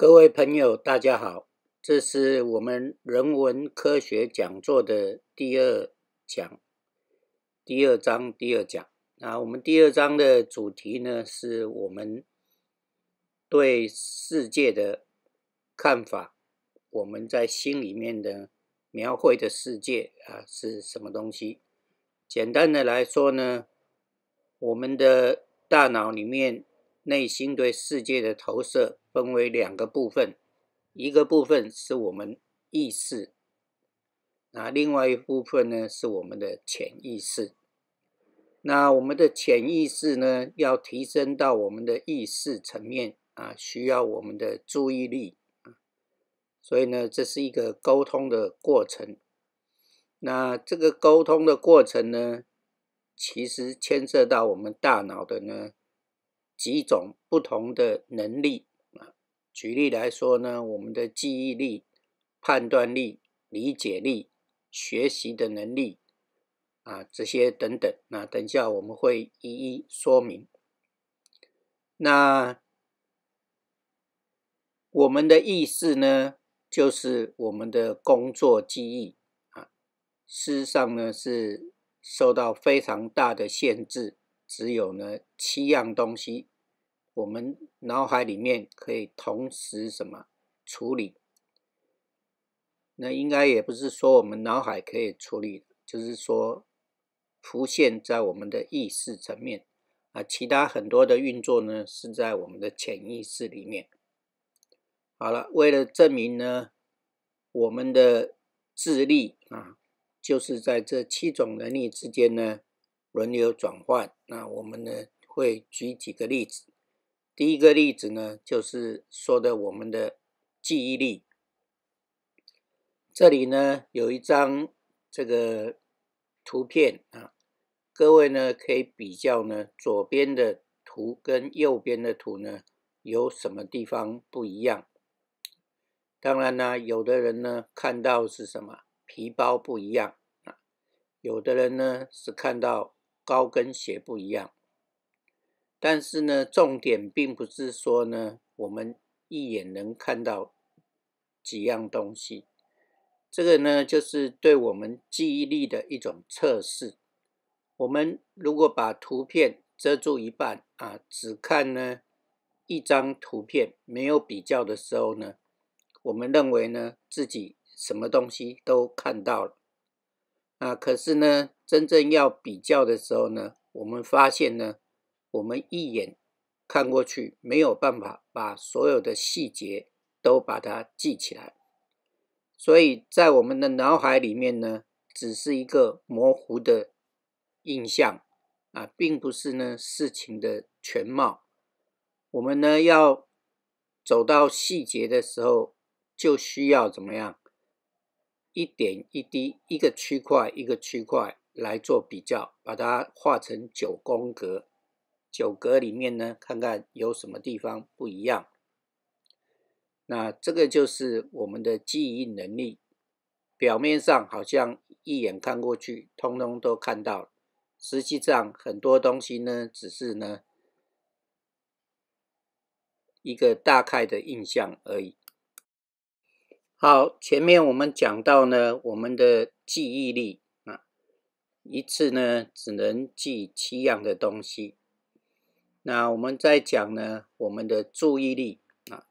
各位朋友，大家好！这是我们人文科学讲座的第二讲，第二章第二讲。那我们第二章的主题呢，是我们对世界的看法，我们在心里面的描绘的世界啊是什么东西？简单的来说呢，我们的大脑里面内心对世界的投射。分为两个部分，一个部分是我们意识，那另外一部分呢是我们的潜意识。那我们的潜意识呢，要提升到我们的意识层面啊，需要我们的注意力。所以呢，这是一个沟通的过程。那这个沟通的过程呢，其实牵涉到我们大脑的呢几种不同的能力。举例来说呢，我们的记忆力、判断力、理解力、学习的能力啊，这些等等，那等一下我们会一一说明。那我们的意识呢，就是我们的工作记忆啊，事实上呢是受到非常大的限制，只有呢七样东西。我们脑海里面可以同时什么处理？那应该也不是说我们脑海可以处理，就是说浮现在我们的意识层面啊。其他很多的运作呢，是在我们的潜意识里面。好了，为了证明呢，我们的智力啊，就是在这七种能力之间呢，轮流转换。那我们呢，会举几个例子。第一个例子呢，就是说的我们的记忆力。这里呢有一张这个图片啊，各位呢可以比较呢左边的图跟右边的图呢有什么地方不一样。当然呢，有的人呢看到是什么皮包不一样啊，有的人呢是看到高跟鞋不一样。但是呢，重点并不是说呢，我们一眼能看到几样东西。这个呢，就是对我们记忆力的一种测试。我们如果把图片遮住一半啊，只看呢一张图片，没有比较的时候呢，我们认为呢自己什么东西都看到了啊。可是呢，真正要比较的时候呢，我们发现呢。我们一眼看过去，没有办法把所有的细节都把它记起来，所以在我们的脑海里面呢，只是一个模糊的印象啊，并不是呢事情的全貌。我们呢要走到细节的时候，就需要怎么样？一点一滴，一个区块一个区块来做比较，把它画成九宫格。九格里面呢，看看有什么地方不一样。那这个就是我们的记忆能力。表面上好像一眼看过去，通通都看到了，实际上很多东西呢，只是呢一个大概的印象而已。好，前面我们讲到呢，我们的记忆力啊，一次呢只能记七样的东西。那我们在讲呢，我们的注意力啊。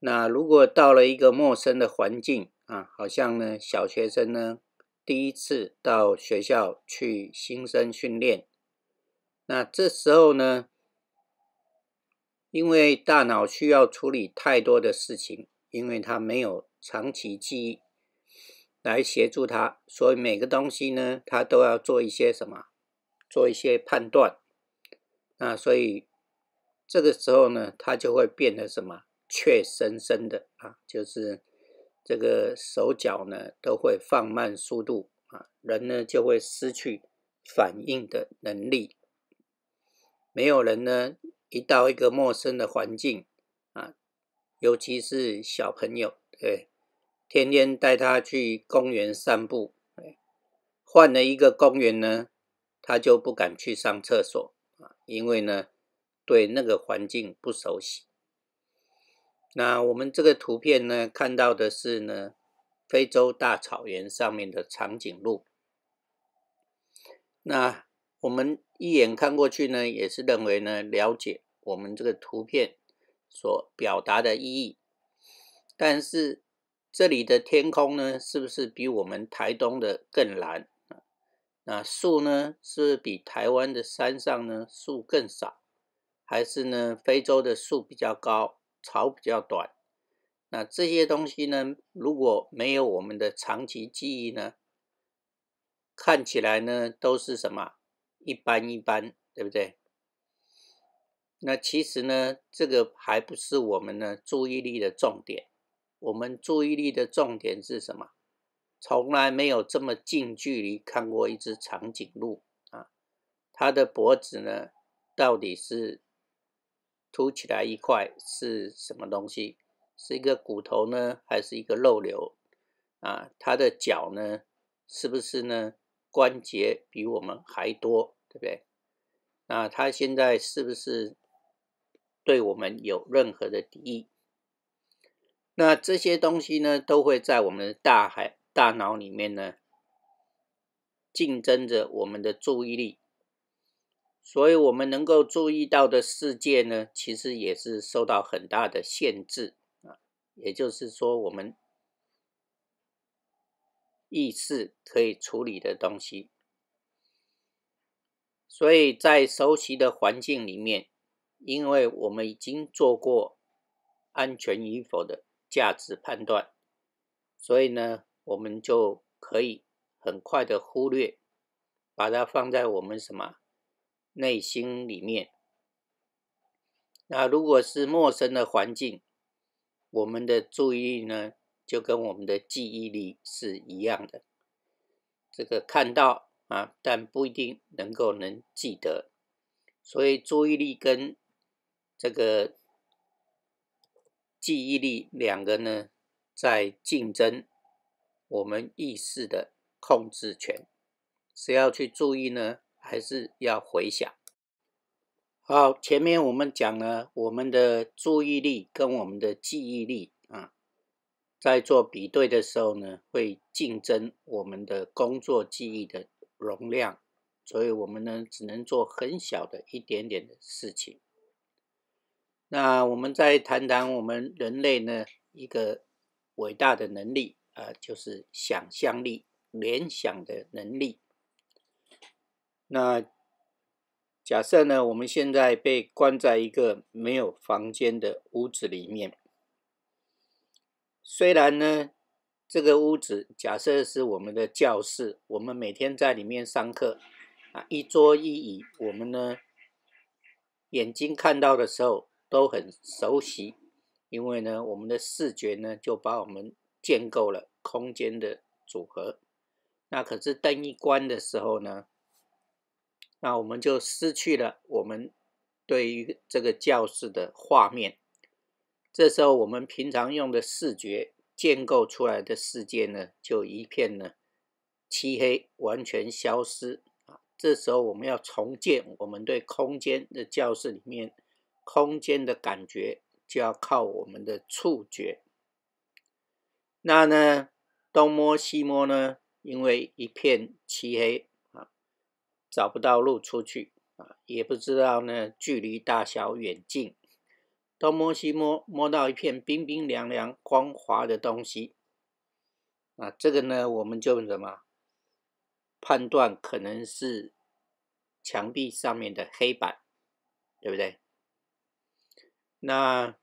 那如果到了一个陌生的环境啊，好像呢小学生呢第一次到学校去新生训练，那这时候呢，因为大脑需要处理太多的事情，因为他没有长期记忆来协助他，所以每个东西呢，他都要做一些什么，做一些判断。那所以这个时候呢，他就会变得什么？怯生生的啊，就是这个手脚呢都会放慢速度啊，人呢就会失去反应的能力。没有人呢一到一个陌生的环境啊，尤其是小朋友，对，天天带他去公园散步，对，换了一个公园呢，他就不敢去上厕所。因为呢，对那个环境不熟悉。那我们这个图片呢，看到的是呢，非洲大草原上面的长颈鹿。那我们一眼看过去呢，也是认为呢，了解我们这个图片所表达的意义。但是这里的天空呢，是不是比我们台东的更蓝？那树呢，是比台湾的山上呢树更少，还是呢非洲的树比较高，草比较短？那这些东西呢，如果没有我们的长期记忆呢，看起来呢都是什么一般一般，对不对？那其实呢，这个还不是我们的注意力的重点。我们注意力的重点是什么？从来没有这么近距离看过一只长颈鹿啊！它的脖子呢，到底是凸起来一块是什么东西？是一个骨头呢，还是一个肉瘤？啊，它的脚呢，是不是呢关节比我们还多，对不对？那它现在是不是对我们有任何的敌意？那这些东西呢，都会在我们的大海。大脑里面呢，竞争着我们的注意力，所以我们能够注意到的世界呢，其实也是受到很大的限制啊。也就是说，我们意识可以处理的东西，所以在熟悉的环境里面，因为我们已经做过安全与否的价值判断，所以呢。我们就可以很快的忽略，把它放在我们什么内心里面。那如果是陌生的环境，我们的注意力呢，就跟我们的记忆力是一样的。这个看到啊，但不一定能够能记得。所以注意力跟这个记忆力两个呢，在竞争。我们意识的控制权是要去注意呢，还是要回想？好，前面我们讲了，我们的注意力跟我们的记忆力啊，在做比对的时候呢，会竞争我们的工作记忆的容量，所以我们呢，只能做很小的一点点的事情。那我们再谈谈我们人类呢一个伟大的能力。呃，就是想象力、联想的能力。那假设呢，我们现在被关在一个没有房间的屋子里面。虽然呢，这个屋子假设是我们的教室，我们每天在里面上课啊，一桌一椅，我们呢眼睛看到的时候都很熟悉，因为呢，我们的视觉呢就把我们。建构了空间的组合，那可是灯一关的时候呢，那我们就失去了我们对于这个教室的画面。这时候我们平常用的视觉建构出来的世界呢，就一片呢漆黑，完全消失啊。这时候我们要重建我们对空间的教室里面空间的感觉，就要靠我们的触觉。那呢，东摸西摸呢，因为一片漆黑啊，找不到路出去啊，也不知道呢距离大小远近，东摸西摸，摸到一片冰冰凉凉、光滑的东西，啊，这个呢，我们就怎么判断，可能是墙壁上面的黑板，对不对？那。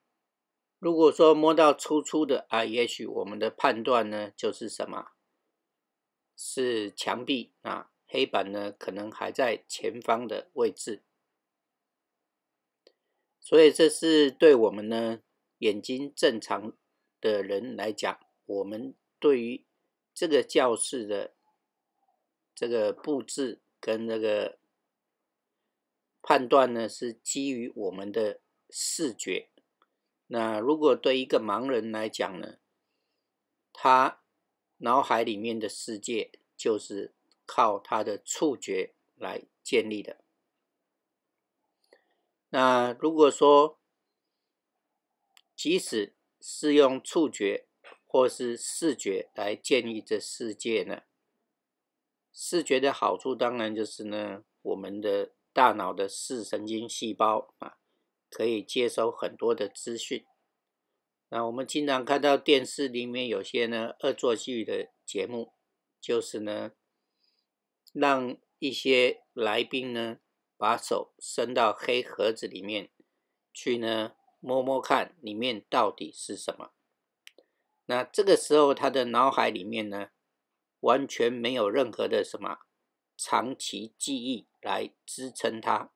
如果说摸到粗粗的啊，也许我们的判断呢，就是什么？是墙壁啊，黑板呢，可能还在前方的位置。所以这是对我们呢眼睛正常的人来讲，我们对于这个教室的这个布置跟那个判断呢，是基于我们的视觉。那如果对一个盲人来讲呢，他脑海里面的世界就是靠他的触觉来建立的。那如果说，即使是用触觉或是视觉来建立这世界呢，视觉的好处当然就是呢，我们的大脑的视神经细胞啊。可以接收很多的资讯。那我们经常看到电视里面有些呢恶作剧的节目，就是呢让一些来宾呢把手伸到黑盒子里面去呢摸摸看里面到底是什么。那这个时候他的脑海里面呢完全没有任何的什么长期记忆来支撑他。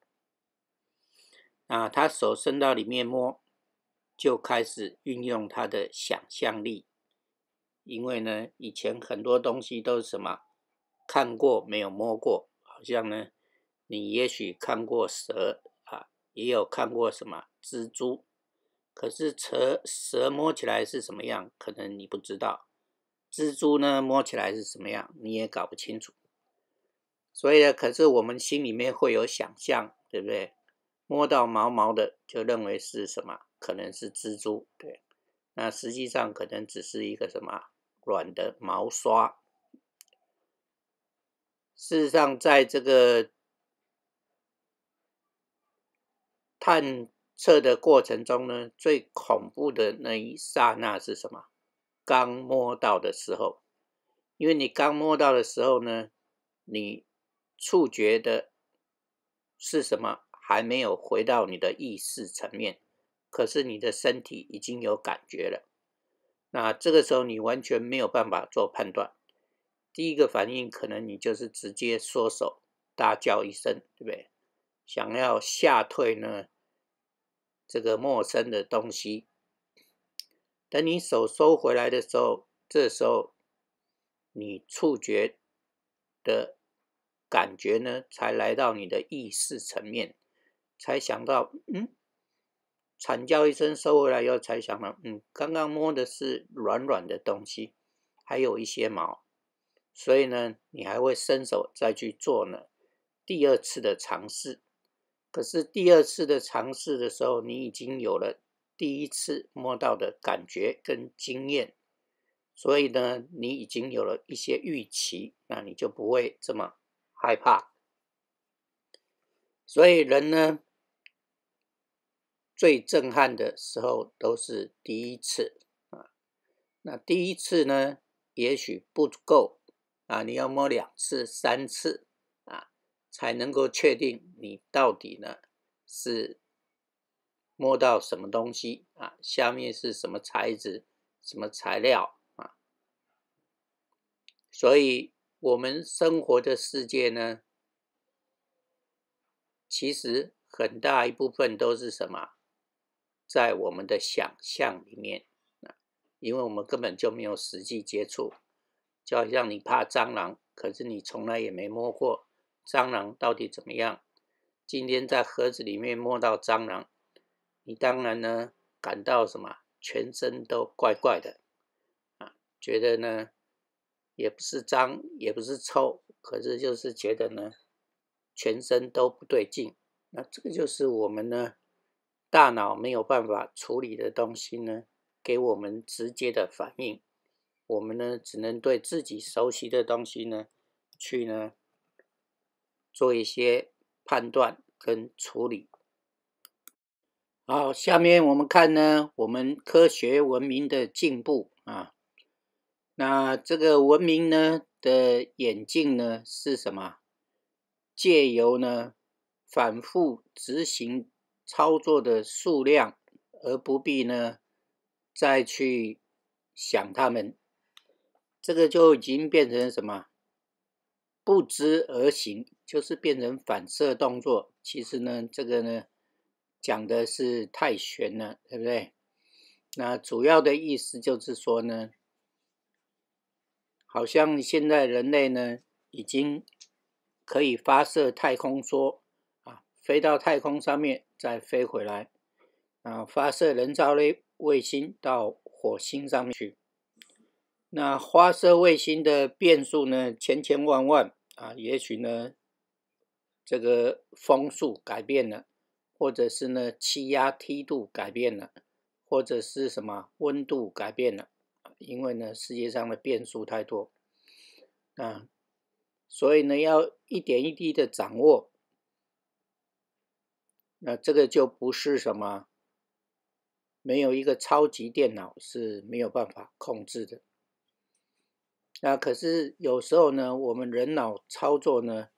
啊，他手伸到里面摸，就开始运用他的想象力。因为呢，以前很多东西都是什么看过没有摸过，好像呢，你也许看过蛇啊，也有看过什么蜘蛛，可是蛇蛇摸起来是什么样，可能你不知道；蜘蛛呢，摸起来是什么样，你也搞不清楚。所以呢，可是我们心里面会有想象，对不对？摸到毛毛的，就认为是什么？可能是蜘蛛，对。那实际上可能只是一个什么软的毛刷。事实上，在这个探测的过程中呢，最恐怖的那一刹那是什么？刚摸到的时候，因为你刚摸到的时候呢，你触觉的是什么？还没有回到你的意识层面，可是你的身体已经有感觉了。那这个时候你完全没有办法做判断，第一个反应可能你就是直接缩手，大叫一声，对不对？想要吓退呢这个陌生的东西。等你手收回来的时候，这时候你触觉的感觉呢，才来到你的意识层面。才想到，嗯，惨叫一声收回来，又才想到，嗯，刚刚摸的是软软的东西，还有一些毛，所以呢，你还会伸手再去做呢，第二次的尝试。可是第二次的尝试的时候，你已经有了第一次摸到的感觉跟经验，所以呢，你已经有了一些预期，那你就不会这么害怕。所以人呢？最震撼的时候都是第一次啊，那第一次呢，也许不够啊，你要摸两次、三次啊，才能够确定你到底呢是摸到什么东西啊，下面是什么材质、什么材料啊？所以，我们生活的世界呢，其实很大一部分都是什么？在我们的想象里面，啊，因为我们根本就没有实际接触，就好像你怕蟑螂，可是你从来也没摸过蟑螂到底怎么样。今天在盒子里面摸到蟑螂，你当然呢感到什么，全身都怪怪的，啊，觉得呢也不是脏，也不是臭，可是就是觉得呢全身都不对劲。那这个就是我们呢。大脑没有办法处理的东西呢，给我们直接的反应。我们呢，只能对自己熟悉的东西呢，去呢做一些判断跟处理。好，下面我们看呢，我们科学文明的进步啊。那这个文明呢的演进呢是什么？借由呢反复执行。操作的数量，而不必呢再去想他们，这个就已经变成什么？不知而行，就是变成反射动作。其实呢，这个呢讲的是太玄了，对不对？那主要的意思就是说呢，好像现在人类呢已经可以发射太空梭啊，飞到太空上面。再飞回来，啊，发射人造的卫星到火星上面去。那发射卫星的变数呢，千千万万啊，也许呢，这个风速改变了，或者是呢，气压梯度改变了，或者是什么温度改变了，因为呢，世界上的变数太多啊，所以呢，要一点一滴的掌握。那这个就不是什么，没有一个超级电脑是没有办法控制的。那可是有时候呢，我们人脑操作呢，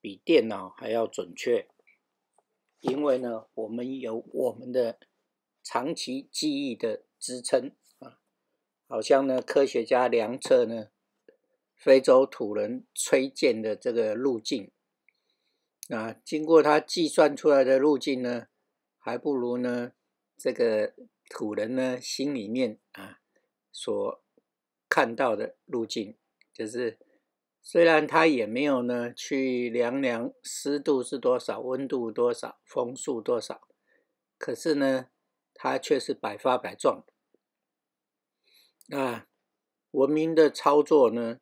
比电脑还要准确，因为呢，我们有我们的长期记忆的支撑啊。好像呢，科学家量测呢，非洲土人吹箭的这个路径。那经过他计算出来的路径呢，还不如呢这个土人呢心里面啊所看到的路径，就是虽然他也没有呢去量量湿度是多少，温度多少，风速多少，可是呢，他却是百发百中。那文明的操作呢，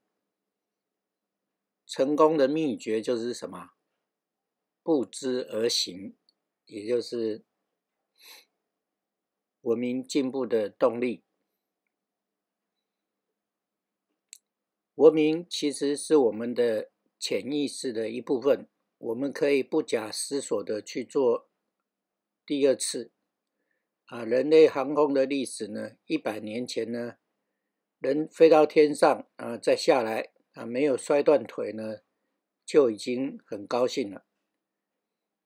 成功的秘诀就是什么？不知而行，也就是文明进步的动力。文明其实是我们的潜意识的一部分，我们可以不假思索的去做第二次。啊，人类航空的历史呢？一百年前呢，人飞到天上啊，再下来啊，没有摔断腿呢，就已经很高兴了。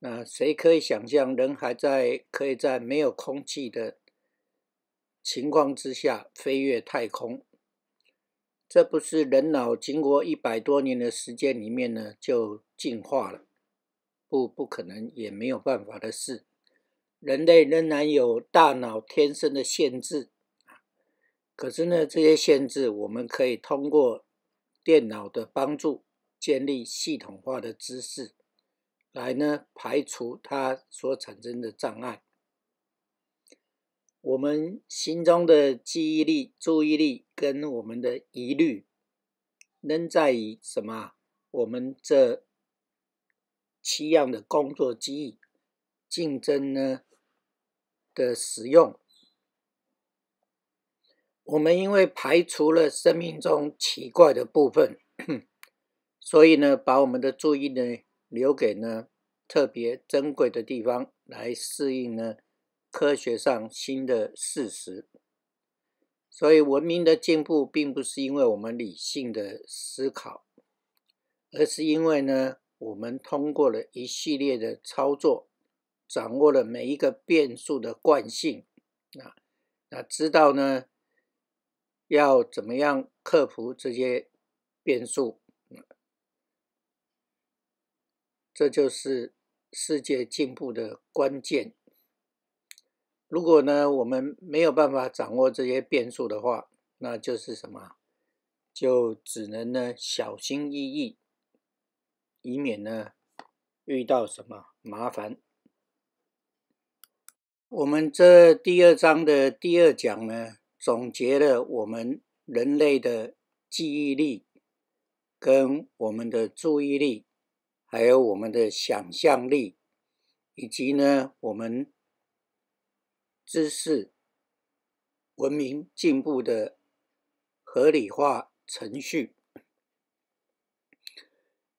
那谁可以想象人还在可以在没有空气的情况之下飞越太空？这不是人脑经过一百多年的时间里面呢就进化了？不，不可能，也没有办法的事。人类仍然有大脑天生的限制，可是呢，这些限制我们可以通过电脑的帮助建立系统化的知识。来呢，排除它所产生的障碍。我们心中的记忆力、注意力跟我们的疑虑，仍在于什么？我们这七样的工作记忆竞争呢的使用。我们因为排除了生命中奇怪的部分，所以呢，把我们的注意呢。留给呢特别珍贵的地方来适应呢科学上新的事实，所以文明的进步并不是因为我们理性的思考，而是因为呢我们通过了一系列的操作，掌握了每一个变数的惯性，啊，那知道呢要怎么样克服这些变数。这就是世界进步的关键。如果呢，我们没有办法掌握这些变数的话，那就是什么？就只能呢，小心翼翼，以免呢，遇到什么麻烦。我们这第二章的第二讲呢，总结了我们人类的记忆力跟我们的注意力。还有我们的想象力，以及呢，我们知识文明进步的合理化程序。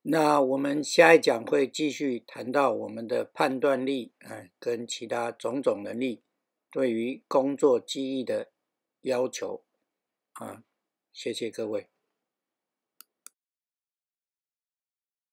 那我们下一讲会继续谈到我们的判断力啊，跟其他种种能力对于工作记忆的要求啊。谢谢各位。